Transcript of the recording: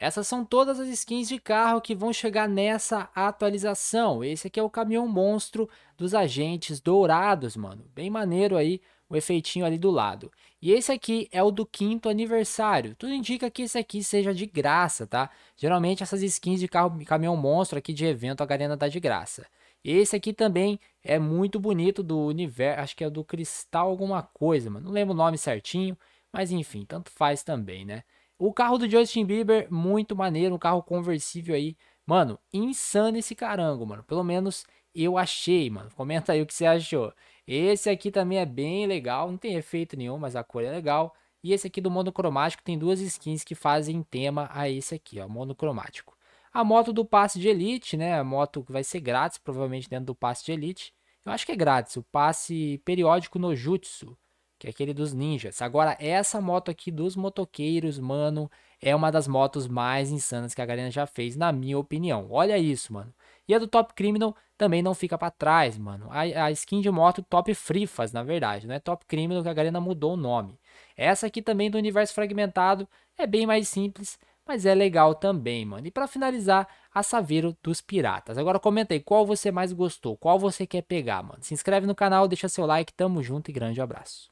Essas são todas as skins de carro que vão chegar nessa atualização. Esse aqui é o caminhão monstro dos agentes dourados, mano. Bem maneiro aí o efeitinho ali do lado. E esse aqui é o do quinto aniversário. Tudo indica que esse aqui seja de graça, tá? Geralmente essas skins de carro, caminhão monstro aqui de evento a galera dá de graça. Esse aqui também é muito bonito do universo, acho que é do cristal alguma coisa, mano. Não lembro o nome certinho, mas enfim, tanto faz também, né? O carro do Justin Bieber, muito maneiro, um carro conversível aí. Mano, insano esse carango, mano. Pelo menos eu achei, mano. Comenta aí o que você achou. Esse aqui também é bem legal, não tem efeito nenhum, mas a cor é legal. E esse aqui do monocromático tem duas skins que fazem tema a esse aqui, ó, monocromático. A moto do passe de elite, né? A moto que vai ser grátis, provavelmente dentro do passe de elite. Eu acho que é grátis, o passe periódico no Jutsu que é aquele dos ninjas. Agora, essa moto aqui dos motoqueiros, mano, é uma das motos mais insanas que a galera já fez, na minha opinião. Olha isso, mano. E a do Top Criminal também não fica para trás, mano. A, a, skin de moto Top Frifas, na verdade, não é Top Criminal que a galera mudou o nome. Essa aqui também do universo fragmentado é bem mais simples, mas é legal também, mano. E para finalizar, a Saveiro dos Piratas. Agora comenta aí qual você mais gostou, qual você quer pegar, mano. Se inscreve no canal, deixa seu like, tamo junto e grande abraço.